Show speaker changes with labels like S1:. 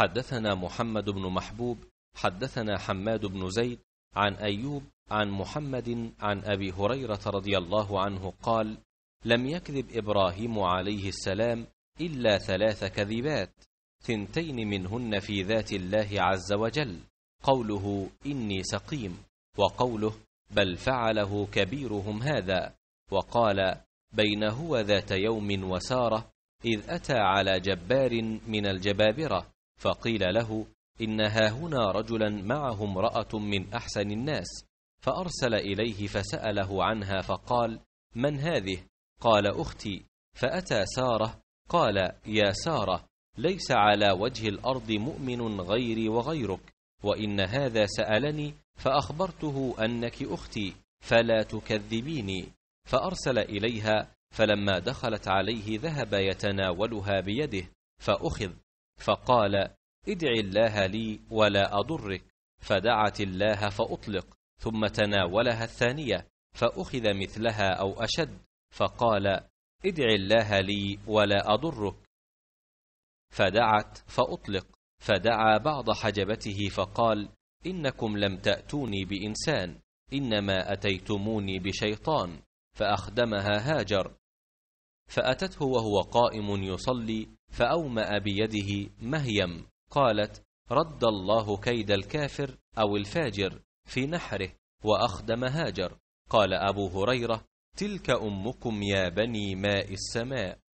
S1: حدثنا محمد بن محبوب حدثنا حماد بن زيد عن أيوب عن محمد عن أبي هريرة رضي الله عنه قال لم يكذب إبراهيم عليه السلام إلا ثلاث كذبات ثنتين منهن في ذات الله عز وجل قوله إني سقيم وقوله بل فعله كبيرهم هذا وقال بين هو ذات يوم وسارة إذ أتى على جبار من الجبابرة فقيل له إن هاهنا رجلا معه امرأة من أحسن الناس فأرسل إليه فسأله عنها فقال من هذه؟ قال أختي فأتى سارة قال يا سارة ليس على وجه الأرض مؤمن غيري وغيرك وإن هذا سألني فأخبرته أنك أختي فلا تكذبيني فأرسل إليها فلما دخلت عليه ذهب يتناولها بيده فأخذ فقال ادع الله لي ولا أضرك فدعت الله فأطلق ثم تناولها الثانية فأخذ مثلها أو أشد فقال ادع الله لي ولا أضرك فدعت فأطلق فدعا بعض حجبته فقال إنكم لم تأتوني بإنسان إنما أتيتموني بشيطان فأخدمها هاجر فأتته وهو قائم يصلي فأومأ بيده مهيم قالت رد الله كيد الكافر أو الفاجر في نحره وأخدم هاجر قال أبو هريرة تلك أمكم يا بني ماء السماء